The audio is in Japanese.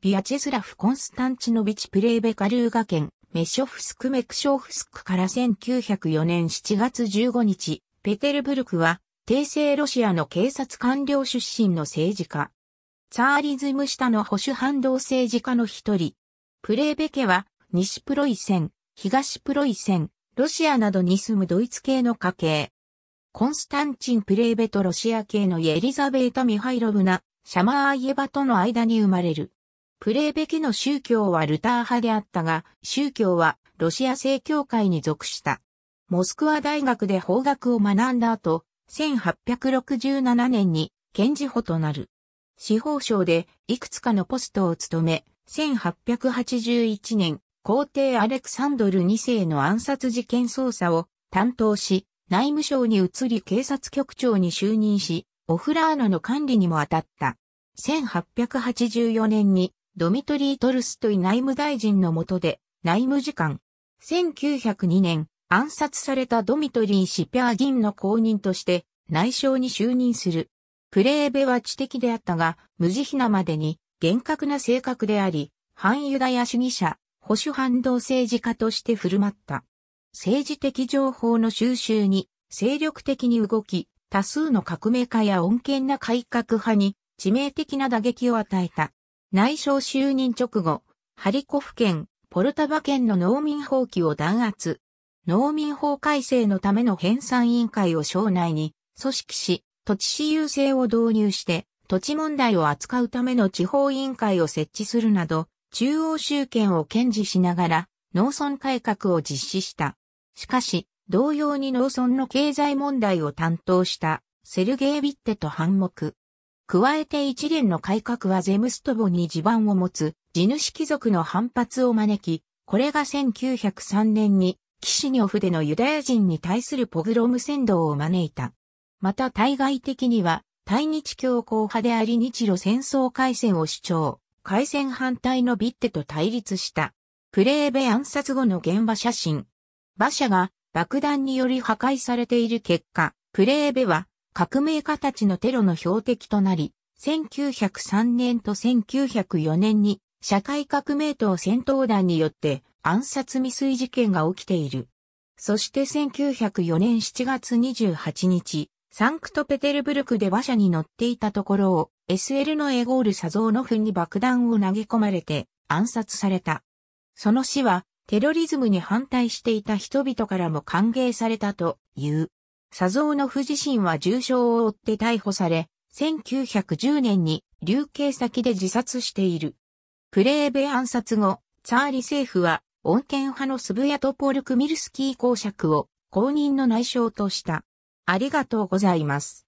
ビアチェスラフ・コンスタンチノビチ・プレイベカルーガ県、メショフスク・メクショフスクから1904年7月15日、ペテルブルクは、帝政ロシアの警察官僚出身の政治家。ツァーリズム下の保守反動政治家の一人。プレーベ家は、西プロイセン、東プロイセン、ロシアなどに住むドイツ系の家系。コンスタンチン・プレーベとロシア系のエリザベータ・ミハイロブナ、シャマーイエバとの間に生まれる。プレーベキの宗教はルター派であったが、宗教はロシア正教会に属した。モスクワ大学で法学を学んだ後、1867年に検事補となる。司法省でいくつかのポストを務め、1881年、皇帝アレクサンドル2世の暗殺事件捜査を担当し、内務省に移り警察局長に就任し、オフラーナの管理にも当たった。1884年にドミトリー・トルストイ内務大臣の下で内務次官。1902年、暗殺されたドミトリー・シピャー銀の後任として内相に就任する。プレーベは知的であったが、無慈悲なまでに厳格な性格であり、反ユダヤ主義者、保守反動政治家として振る舞った。政治的情報の収集に精力的に動き、多数の革命家や穏健な改革派に致命的な打撃を与えた。内省就任直後、ハリコフ県、ポルタバ県の農民放棄を弾圧。農民法改正のための編纂委員会を省内に組織し、土地私有制を導入して、土地問題を扱うための地方委員会を設置するなど、中央集権を堅持しながら、農村改革を実施した。しかし、同様に農村の経済問題を担当した、セルゲイ・ビッテと反目。加えて一連の改革はゼムストボに地盤を持つ地主貴族の反発を招き、これが1903年にキシニョフでのユダヤ人に対するポグロム扇動を招いた。また対外的には対日強硬派であり日露戦争開戦を主張、開戦反対のビッテと対立した。プレーベ暗殺後の現場写真。馬車が爆弾により破壊されている結果、プレーベは革命家たちのテロの標的となり、1903年と1904年に社会革命党戦闘団によって暗殺未遂事件が起きている。そして1904年7月28日、サンクトペテルブルクで馬車に乗っていたところを SL のエゴール砂像の墳に爆弾を投げ込まれて暗殺された。その死はテロリズムに反対していた人々からも歓迎されたという。佐蔵の不自身は重傷を負って逮捕され、1910年に流刑先で自殺している。プレーベ暗殺後、ツァーリ政府は、穏健派のスブヤトポルクミルスキー公爵を公認の内相とした。ありがとうございます。